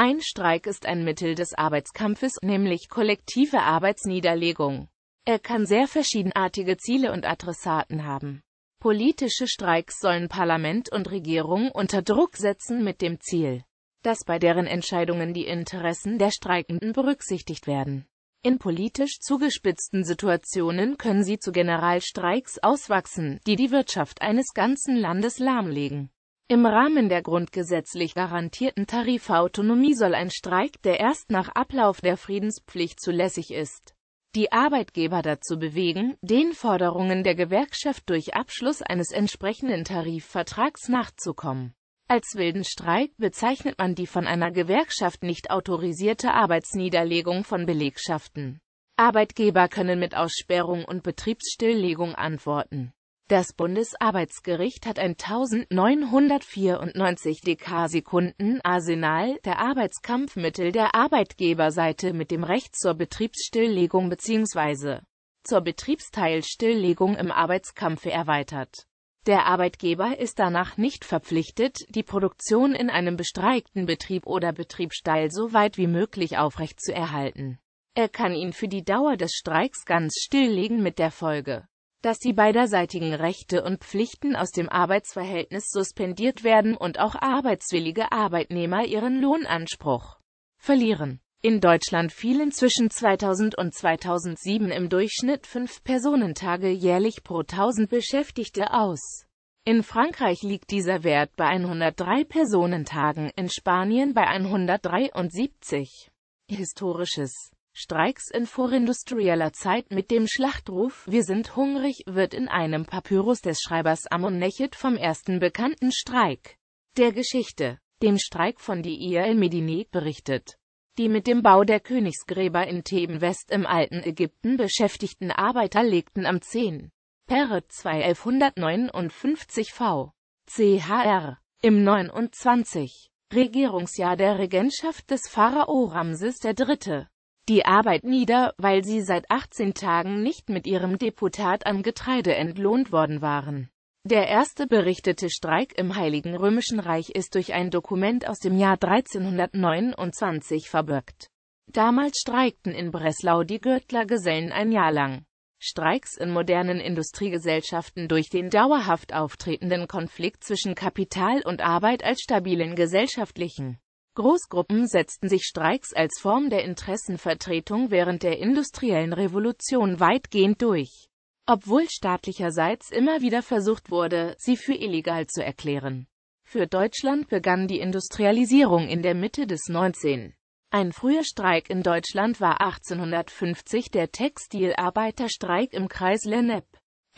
Ein Streik ist ein Mittel des Arbeitskampfes, nämlich kollektive Arbeitsniederlegung. Er kann sehr verschiedenartige Ziele und Adressaten haben. Politische Streiks sollen Parlament und Regierung unter Druck setzen mit dem Ziel, dass bei deren Entscheidungen die Interessen der Streikenden berücksichtigt werden. In politisch zugespitzten Situationen können sie zu Generalstreiks auswachsen, die die Wirtschaft eines ganzen Landes lahmlegen. Im Rahmen der grundgesetzlich garantierten Tarifautonomie soll ein Streik, der erst nach Ablauf der Friedenspflicht zulässig ist, die Arbeitgeber dazu bewegen, den Forderungen der Gewerkschaft durch Abschluss eines entsprechenden Tarifvertrags nachzukommen. Als wilden Streik bezeichnet man die von einer Gewerkschaft nicht autorisierte Arbeitsniederlegung von Belegschaften. Arbeitgeber können mit Aussperrung und Betriebsstilllegung antworten. Das Bundesarbeitsgericht hat ein 1994 Dekasekunden Arsenal der Arbeitskampfmittel der Arbeitgeberseite mit dem Recht zur Betriebsstilllegung bzw. zur Betriebsteilstilllegung im Arbeitskampfe erweitert. Der Arbeitgeber ist danach nicht verpflichtet, die Produktion in einem bestreikten Betrieb oder Betriebsstall so weit wie möglich aufrechtzuerhalten. Er kann ihn für die Dauer des Streiks ganz stilllegen mit der Folge dass die beiderseitigen Rechte und Pflichten aus dem Arbeitsverhältnis suspendiert werden und auch arbeitswillige Arbeitnehmer ihren Lohnanspruch verlieren. In Deutschland fielen zwischen 2000 und 2007 im Durchschnitt fünf Personentage jährlich pro 1000 Beschäftigte aus. In Frankreich liegt dieser Wert bei 103 Personentagen, in Spanien bei 173. Historisches Streiks in vorindustrieller Zeit mit dem Schlachtruf »Wir sind hungrig« wird in einem Papyrus des Schreibers Amon Nechet vom ersten bekannten Streik der Geschichte, dem Streik von die el-Medine, berichtet. Die mit dem Bau der Königsgräber in Theben West im alten Ägypten beschäftigten Arbeiter legten am 10. Peret 2159 v. CHR im 29. Regierungsjahr der Regentschaft des Pharao Ramses III die Arbeit nieder, weil sie seit 18 Tagen nicht mit ihrem Deputat an Getreide entlohnt worden waren. Der erste berichtete Streik im Heiligen Römischen Reich ist durch ein Dokument aus dem Jahr 1329 verbürgt. Damals streikten in Breslau die Gürtlergesellen ein Jahr lang. Streiks in modernen Industriegesellschaften durch den dauerhaft auftretenden Konflikt zwischen Kapital und Arbeit als stabilen gesellschaftlichen Großgruppen setzten sich Streiks als Form der Interessenvertretung während der industriellen Revolution weitgehend durch, obwohl staatlicherseits immer wieder versucht wurde, sie für illegal zu erklären. Für Deutschland begann die Industrialisierung in der Mitte des 19. Ein früher Streik in Deutschland war 1850 der Textilarbeiterstreik im Kreis Lennep.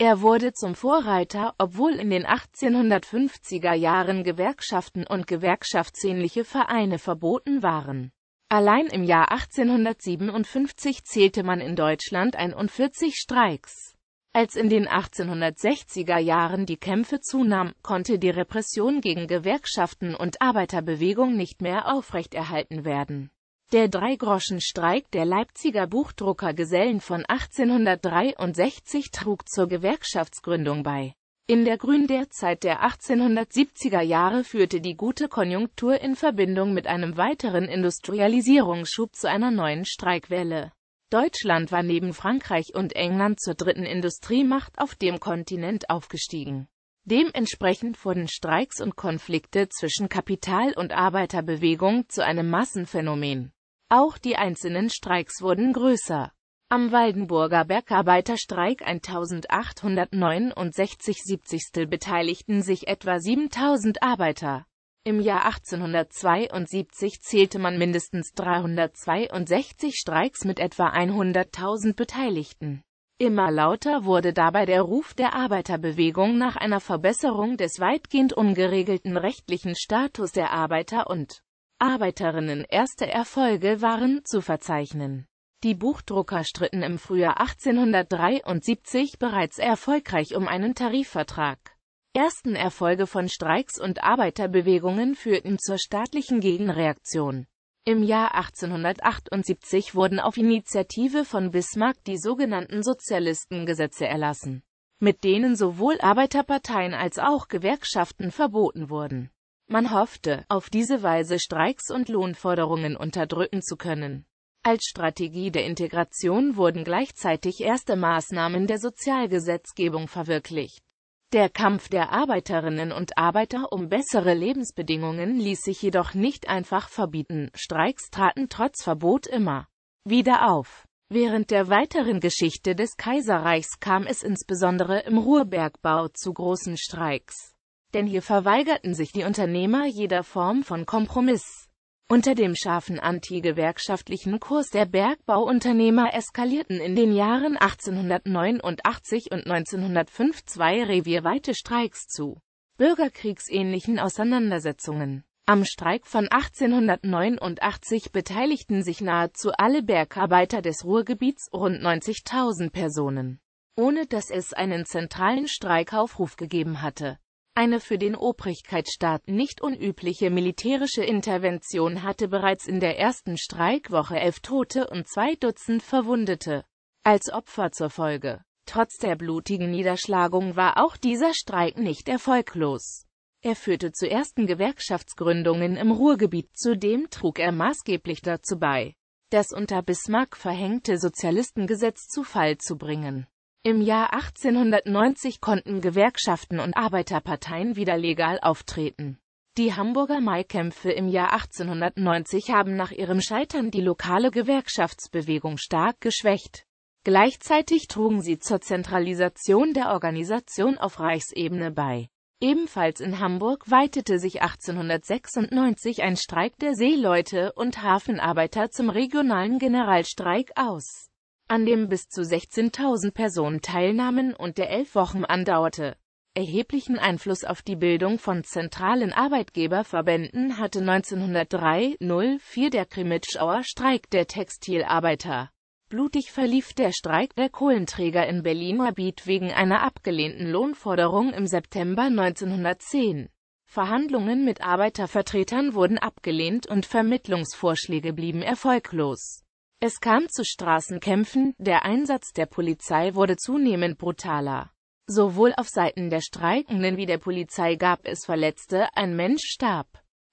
Er wurde zum Vorreiter, obwohl in den 1850er Jahren Gewerkschaften und gewerkschaftsähnliche Vereine verboten waren. Allein im Jahr 1857 zählte man in Deutschland 41 Streiks. Als in den 1860er Jahren die Kämpfe zunahm, konnte die Repression gegen Gewerkschaften und Arbeiterbewegung nicht mehr aufrechterhalten werden der Dreigroschenstreik der Leipziger Buchdruckergesellen von 1863 trug zur Gewerkschaftsgründung bei. In der Grün Gründerzeit der 1870er Jahre führte die gute Konjunktur in Verbindung mit einem weiteren Industrialisierungsschub zu einer neuen Streikwelle. Deutschland war neben Frankreich und England zur dritten Industriemacht auf dem Kontinent aufgestiegen. Dementsprechend wurden Streiks und Konflikte zwischen Kapital- und Arbeiterbewegung zu einem Massenphänomen. Auch die einzelnen Streiks wurden größer. Am Waldenburger Bergarbeiterstreik 1869 70 beteiligten sich etwa 7000 Arbeiter. Im Jahr 1872 zählte man mindestens 362 Streiks mit etwa 100.000 Beteiligten. Immer lauter wurde dabei der Ruf der Arbeiterbewegung nach einer Verbesserung des weitgehend ungeregelten rechtlichen Status der Arbeiter und Arbeiterinnen erste Erfolge waren zu verzeichnen. Die Buchdrucker stritten im Frühjahr 1873 bereits erfolgreich um einen Tarifvertrag. Ersten Erfolge von Streiks und Arbeiterbewegungen führten zur staatlichen Gegenreaktion. Im Jahr 1878 wurden auf Initiative von Bismarck die sogenannten Sozialistengesetze erlassen, mit denen sowohl Arbeiterparteien als auch Gewerkschaften verboten wurden. Man hoffte, auf diese Weise Streiks und Lohnforderungen unterdrücken zu können. Als Strategie der Integration wurden gleichzeitig erste Maßnahmen der Sozialgesetzgebung verwirklicht. Der Kampf der Arbeiterinnen und Arbeiter um bessere Lebensbedingungen ließ sich jedoch nicht einfach verbieten, Streiks traten trotz Verbot immer wieder auf. Während der weiteren Geschichte des Kaiserreichs kam es insbesondere im Ruhrbergbau zu großen Streiks denn hier verweigerten sich die Unternehmer jeder Form von Kompromiss. Unter dem scharfen antigewerkschaftlichen Kurs der Bergbauunternehmer eskalierten in den Jahren 1889 und 1905 zwei revierweite Streiks zu bürgerkriegsähnlichen Auseinandersetzungen. Am Streik von 1889 beteiligten sich nahezu alle Bergarbeiter des Ruhrgebiets, rund 90.000 Personen, ohne dass es einen zentralen Streikaufruf gegeben hatte. Eine für den Obrigkeitsstaat nicht unübliche militärische Intervention hatte bereits in der ersten Streikwoche elf Tote und zwei Dutzend Verwundete als Opfer zur Folge. Trotz der blutigen Niederschlagung war auch dieser Streik nicht erfolglos. Er führte zu ersten Gewerkschaftsgründungen im Ruhrgebiet, zudem trug er maßgeblich dazu bei, das unter Bismarck verhängte Sozialistengesetz zu Fall zu bringen. Im Jahr 1890 konnten Gewerkschaften und Arbeiterparteien wieder legal auftreten. Die Hamburger Maikämpfe im Jahr 1890 haben nach ihrem Scheitern die lokale Gewerkschaftsbewegung stark geschwächt. Gleichzeitig trugen sie zur Zentralisation der Organisation auf Reichsebene bei. Ebenfalls in Hamburg weitete sich 1896 ein Streik der Seeleute und Hafenarbeiter zum regionalen Generalstreik aus an dem bis zu 16.000 Personen teilnahmen und der elf Wochen andauerte. Erheblichen Einfluss auf die Bildung von zentralen Arbeitgeberverbänden hatte 1903-04 der Krimitschauer Streik der Textilarbeiter. Blutig verlief der Streik der Kohlenträger in Berlin-Orbit wegen einer abgelehnten Lohnforderung im September 1910. Verhandlungen mit Arbeitervertretern wurden abgelehnt und Vermittlungsvorschläge blieben erfolglos. Es kam zu Straßenkämpfen, der Einsatz der Polizei wurde zunehmend brutaler. Sowohl auf Seiten der Streikenden wie der Polizei gab es Verletzte, ein Mensch starb.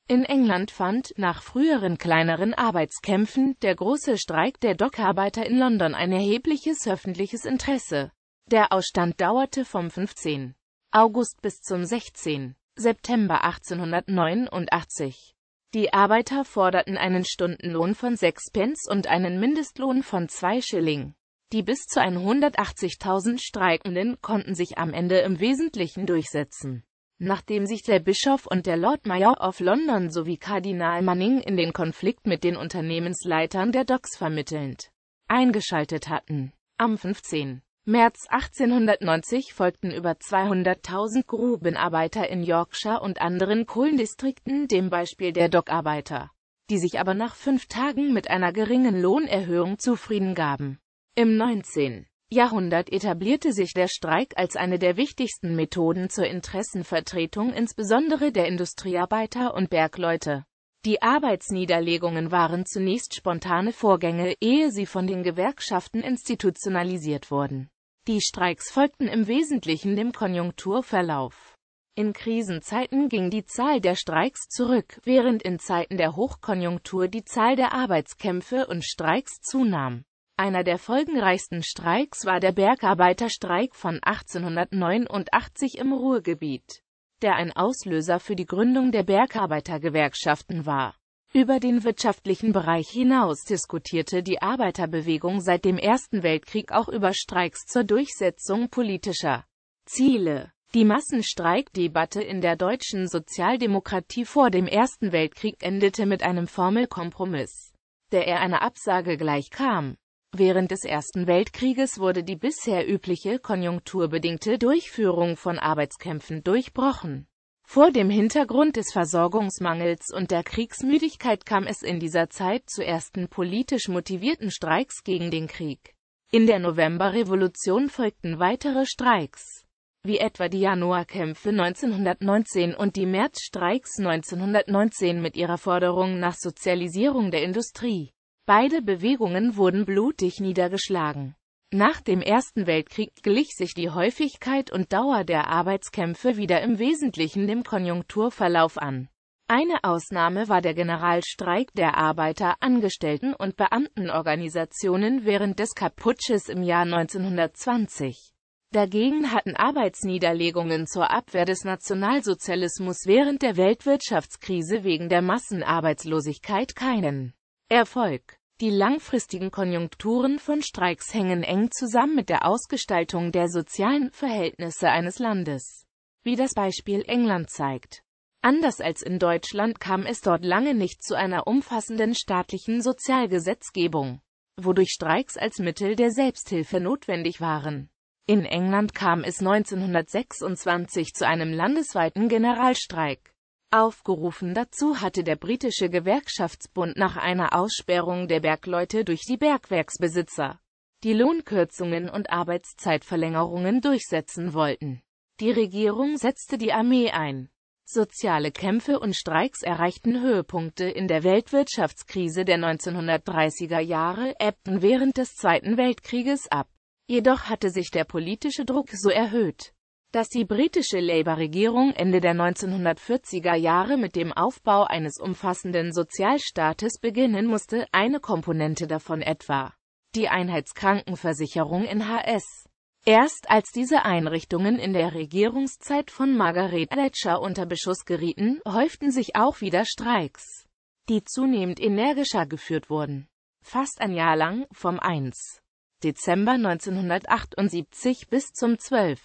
In England fand, nach früheren kleineren Arbeitskämpfen, der große Streik der Dockarbeiter in London ein erhebliches öffentliches Interesse. Der Ausstand dauerte vom 15. August bis zum 16. September 1889. Die Arbeiter forderten einen Stundenlohn von 6 Pence und einen Mindestlohn von 2 Schilling. Die bis zu 180.000 Streikenden konnten sich am Ende im Wesentlichen durchsetzen. Nachdem sich der Bischof und der Lord Mayor of London sowie Kardinal Manning in den Konflikt mit den Unternehmensleitern der Docks vermittelnd eingeschaltet hatten. Am 15. März 1890 folgten über 200.000 Grubenarbeiter in Yorkshire und anderen Kohlendistrikten dem Beispiel der Dockarbeiter, die sich aber nach fünf Tagen mit einer geringen Lohnerhöhung zufrieden gaben. Im 19. Jahrhundert etablierte sich der Streik als eine der wichtigsten Methoden zur Interessenvertretung insbesondere der Industriearbeiter und Bergleute. Die Arbeitsniederlegungen waren zunächst spontane Vorgänge, ehe sie von den Gewerkschaften institutionalisiert wurden. Die Streiks folgten im Wesentlichen dem Konjunkturverlauf. In Krisenzeiten ging die Zahl der Streiks zurück, während in Zeiten der Hochkonjunktur die Zahl der Arbeitskämpfe und Streiks zunahm. Einer der folgenreichsten Streiks war der Bergarbeiterstreik von 1889 im Ruhrgebiet, der ein Auslöser für die Gründung der Bergarbeitergewerkschaften war über den wirtschaftlichen Bereich hinaus diskutierte die Arbeiterbewegung seit dem Ersten Weltkrieg auch über Streiks zur Durchsetzung politischer Ziele. Die Massenstreikdebatte in der deutschen Sozialdemokratie vor dem Ersten Weltkrieg endete mit einem Formelkompromiss, der er einer Absage gleichkam. Während des Ersten Weltkrieges wurde die bisher übliche konjunkturbedingte Durchführung von Arbeitskämpfen durchbrochen. Vor dem Hintergrund des Versorgungsmangels und der Kriegsmüdigkeit kam es in dieser Zeit zu ersten politisch motivierten Streiks gegen den Krieg. In der Novemberrevolution folgten weitere Streiks, wie etwa die Januarkämpfe 1919 und die Märzstreiks 1919 mit ihrer Forderung nach Sozialisierung der Industrie. Beide Bewegungen wurden blutig niedergeschlagen. Nach dem Ersten Weltkrieg glich sich die Häufigkeit und Dauer der Arbeitskämpfe wieder im Wesentlichen dem Konjunkturverlauf an. Eine Ausnahme war der Generalstreik der Arbeiter, Angestellten und Beamtenorganisationen während des Kaputsches im Jahr 1920. Dagegen hatten Arbeitsniederlegungen zur Abwehr des Nationalsozialismus während der Weltwirtschaftskrise wegen der Massenarbeitslosigkeit keinen Erfolg. Die langfristigen Konjunkturen von Streiks hängen eng zusammen mit der Ausgestaltung der sozialen Verhältnisse eines Landes, wie das Beispiel England zeigt. Anders als in Deutschland kam es dort lange nicht zu einer umfassenden staatlichen Sozialgesetzgebung, wodurch Streiks als Mittel der Selbsthilfe notwendig waren. In England kam es 1926 zu einem landesweiten Generalstreik. Aufgerufen dazu hatte der britische Gewerkschaftsbund nach einer Aussperrung der Bergleute durch die Bergwerksbesitzer, die Lohnkürzungen und Arbeitszeitverlängerungen durchsetzen wollten. Die Regierung setzte die Armee ein. Soziale Kämpfe und Streiks erreichten Höhepunkte in der Weltwirtschaftskrise der 1930er Jahre, ebbten während des Zweiten Weltkrieges ab. Jedoch hatte sich der politische Druck so erhöht, dass die britische Labour-Regierung Ende der 1940er Jahre mit dem Aufbau eines umfassenden Sozialstaates beginnen musste, eine Komponente davon etwa die Einheitskrankenversicherung in HS. Erst als diese Einrichtungen in der Regierungszeit von Margaret Thatcher unter Beschuss gerieten, häuften sich auch wieder Streiks, die zunehmend energischer geführt wurden. Fast ein Jahr lang, vom 1. Dezember 1978 bis zum 12.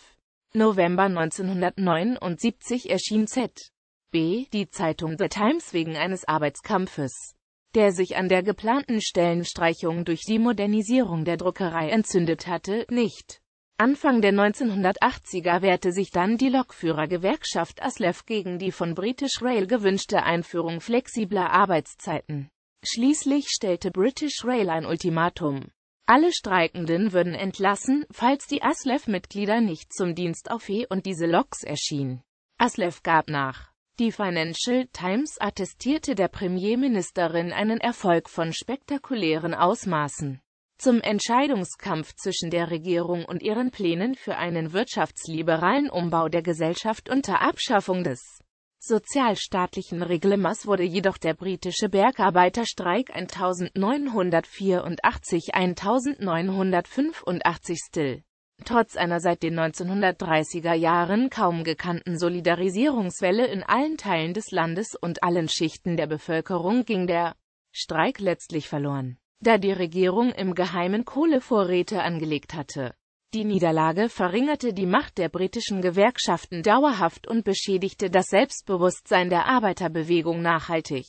November 1979 erschien Z.B. die Zeitung The Times wegen eines Arbeitskampfes, der sich an der geplanten Stellenstreichung durch die Modernisierung der Druckerei entzündet hatte, nicht. Anfang der 1980er wehrte sich dann die Lokführergewerkschaft Aslev gegen die von British Rail gewünschte Einführung flexibler Arbeitszeiten. Schließlich stellte British Rail ein Ultimatum. Alle Streikenden würden entlassen, falls die Aslev-Mitglieder nicht zum Dienst auf He und diese Loks erschienen. Aslev gab nach. Die Financial Times attestierte der Premierministerin einen Erfolg von spektakulären Ausmaßen. Zum Entscheidungskampf zwischen der Regierung und ihren Plänen für einen wirtschaftsliberalen Umbau der Gesellschaft unter Abschaffung des sozialstaatlichen Reglements wurde jedoch der britische Bergarbeiterstreik 1984-1985 still. Trotz einer seit den 1930er Jahren kaum gekannten Solidarisierungswelle in allen Teilen des Landes und allen Schichten der Bevölkerung ging der Streik letztlich verloren, da die Regierung im Geheimen Kohlevorräte angelegt hatte die Niederlage verringerte die Macht der britischen Gewerkschaften dauerhaft und beschädigte das Selbstbewusstsein der Arbeiterbewegung nachhaltig.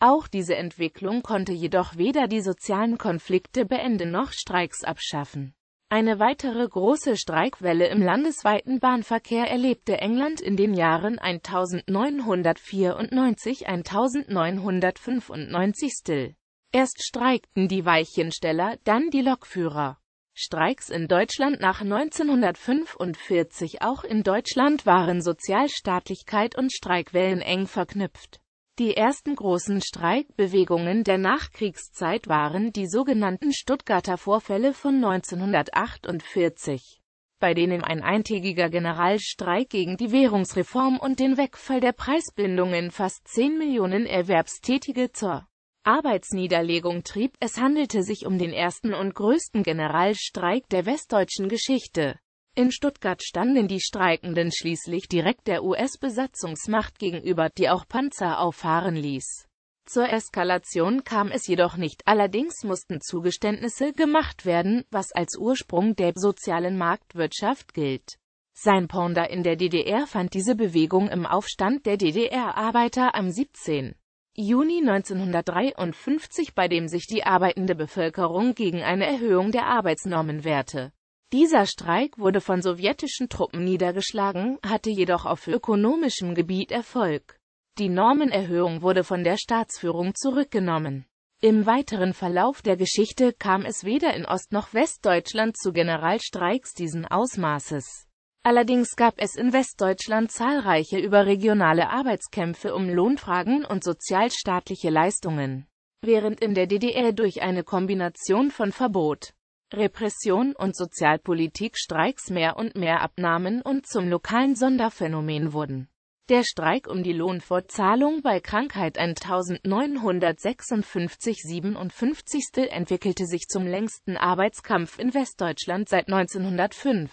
Auch diese Entwicklung konnte jedoch weder die sozialen Konflikte beenden noch Streiks abschaffen. Eine weitere große Streikwelle im landesweiten Bahnverkehr erlebte England in den Jahren 1994-1995 still. Erst streikten die Weichensteller, dann die Lokführer. Streiks in Deutschland nach 1945 Auch in Deutschland waren Sozialstaatlichkeit und Streikwellen eng verknüpft. Die ersten großen Streikbewegungen der Nachkriegszeit waren die sogenannten Stuttgarter Vorfälle von 1948, bei denen ein eintägiger Generalstreik gegen die Währungsreform und den Wegfall der Preisbindungen fast 10 Millionen Erwerbstätige zur Arbeitsniederlegung trieb, es handelte sich um den ersten und größten Generalstreik der westdeutschen Geschichte. In Stuttgart standen die Streikenden schließlich direkt der US-Besatzungsmacht gegenüber, die auch Panzer auffahren ließ. Zur Eskalation kam es jedoch nicht, allerdings mussten Zugeständnisse gemacht werden, was als Ursprung der sozialen Marktwirtschaft gilt. Sein Ponder in der DDR fand diese Bewegung im Aufstand der DDR-Arbeiter am 17. Juni 1953, bei dem sich die arbeitende Bevölkerung gegen eine Erhöhung der Arbeitsnormen wehrte. Dieser Streik wurde von sowjetischen Truppen niedergeschlagen, hatte jedoch auf ökonomischem Gebiet Erfolg. Die Normenerhöhung wurde von der Staatsführung zurückgenommen. Im weiteren Verlauf der Geschichte kam es weder in Ost- noch Westdeutschland zu Generalstreiks diesen Ausmaßes. Allerdings gab es in Westdeutschland zahlreiche überregionale Arbeitskämpfe um Lohnfragen und sozialstaatliche Leistungen, während in der DDR durch eine Kombination von Verbot, Repression und Sozialpolitik Streiks mehr und mehr abnahmen und zum lokalen Sonderphänomen wurden. Der Streik um die Lohnfortzahlung bei Krankheit 1956-57 entwickelte sich zum längsten Arbeitskampf in Westdeutschland seit 1905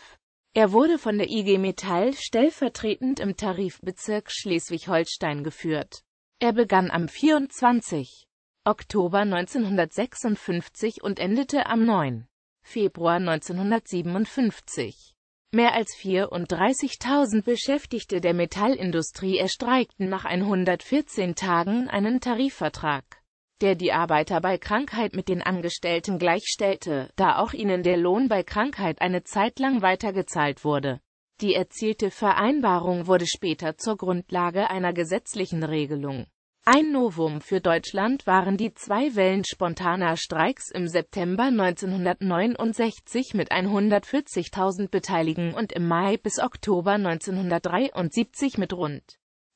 er wurde von der IG Metall stellvertretend im Tarifbezirk Schleswig-Holstein geführt. Er begann am 24. Oktober 1956 und endete am 9. Februar 1957. Mehr als 34.000 Beschäftigte der Metallindustrie erstreikten nach 114 Tagen einen Tarifvertrag der die Arbeiter bei Krankheit mit den Angestellten gleichstellte, da auch ihnen der Lohn bei Krankheit eine Zeit lang weitergezahlt wurde. Die erzielte Vereinbarung wurde später zur Grundlage einer gesetzlichen Regelung. Ein Novum für Deutschland waren die zwei Wellen spontaner Streiks im September 1969 mit 140.000 Beteiligten und im Mai bis Oktober 1973 mit rund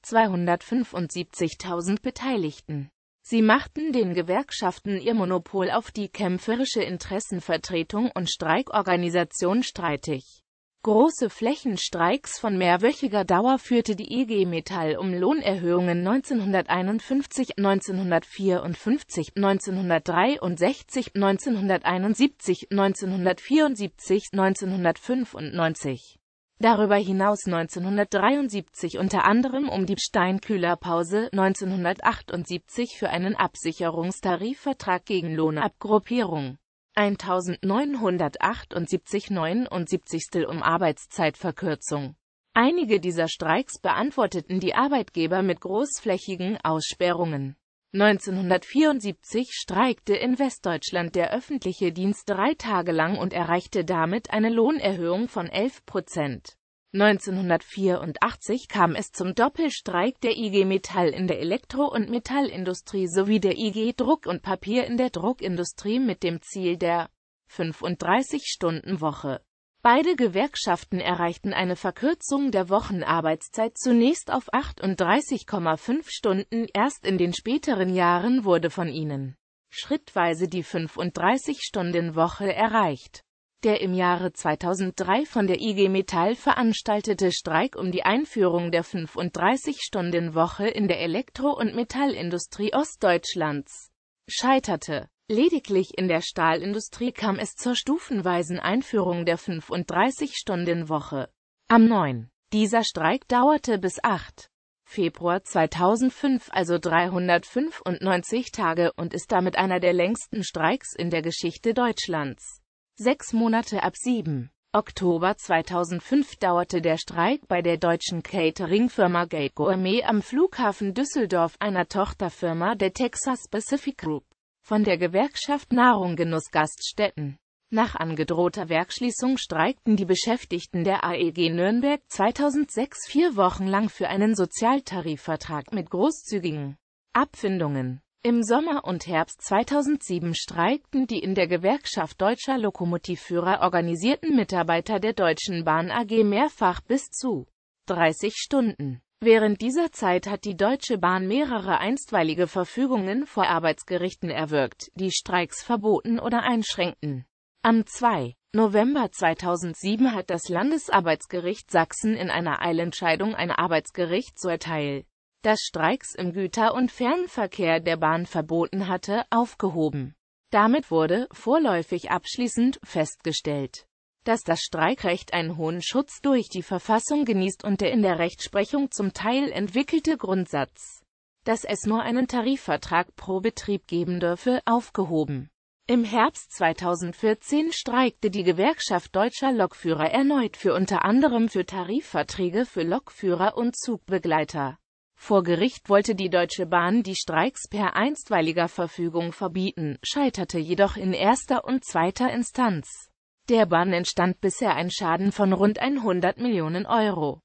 275.000 Beteiligten. Sie machten den Gewerkschaften ihr Monopol auf die kämpferische Interessenvertretung und Streikorganisation streitig. Große Flächenstreiks von mehrwöchiger Dauer führte die IG e Metall um Lohnerhöhungen 1951, 1954, 1963, 1971, 1974, 1995 darüber hinaus 1973 unter anderem um die Steinkühlerpause, 1978 für einen Absicherungstarifvertrag gegen Lohnabgruppierung. 1978 79. um Arbeitszeitverkürzung. Einige dieser Streiks beantworteten die Arbeitgeber mit großflächigen Aussperrungen. 1974 streikte in Westdeutschland der öffentliche Dienst drei Tage lang und erreichte damit eine Lohnerhöhung von 11 Prozent. 1984 kam es zum Doppelstreik der IG Metall in der Elektro- und Metallindustrie sowie der IG Druck und Papier in der Druckindustrie mit dem Ziel der 35-Stunden-Woche Beide Gewerkschaften erreichten eine Verkürzung der Wochenarbeitszeit zunächst auf 38,5 Stunden, erst in den späteren Jahren wurde von ihnen schrittweise die 35-Stunden-Woche erreicht. Der im Jahre 2003 von der IG Metall veranstaltete Streik um die Einführung der 35-Stunden-Woche in der Elektro- und Metallindustrie Ostdeutschlands scheiterte. Lediglich in der Stahlindustrie kam es zur stufenweisen Einführung der 35-Stunden-Woche. Am 9. Dieser Streik dauerte bis 8. Februar 2005, also 395 Tage, und ist damit einer der längsten Streiks in der Geschichte Deutschlands. Sechs Monate ab 7. Oktober 2005 dauerte der Streik bei der deutschen Cateringfirma Gate Gourmet am Flughafen Düsseldorf, einer Tochterfirma der Texas Pacific Group von der Gewerkschaft Nahrung Genuss Gaststätten. Nach angedrohter Werkschließung streikten die Beschäftigten der AEG Nürnberg 2006 vier Wochen lang für einen Sozialtarifvertrag mit großzügigen Abfindungen. Im Sommer und Herbst 2007 streikten die in der Gewerkschaft deutscher Lokomotivführer organisierten Mitarbeiter der Deutschen Bahn AG mehrfach bis zu 30 Stunden. Während dieser Zeit hat die Deutsche Bahn mehrere einstweilige Verfügungen vor Arbeitsgerichten erwirkt, die Streiks verboten oder einschränkten. Am 2. November 2007 hat das Landesarbeitsgericht Sachsen in einer Eilentscheidung ein Arbeitsgericht zu erteilen, das Streiks im Güter- und Fernverkehr der Bahn verboten hatte, aufgehoben. Damit wurde vorläufig abschließend festgestellt dass das Streikrecht einen hohen Schutz durch die Verfassung genießt und der in der Rechtsprechung zum Teil entwickelte Grundsatz, dass es nur einen Tarifvertrag pro Betrieb geben dürfe, aufgehoben. Im Herbst 2014 streikte die Gewerkschaft deutscher Lokführer erneut für unter anderem für Tarifverträge für Lokführer und Zugbegleiter. Vor Gericht wollte die Deutsche Bahn die Streiks per einstweiliger Verfügung verbieten, scheiterte jedoch in erster und zweiter Instanz. Der Bahn entstand bisher ein Schaden von rund 100 Millionen Euro.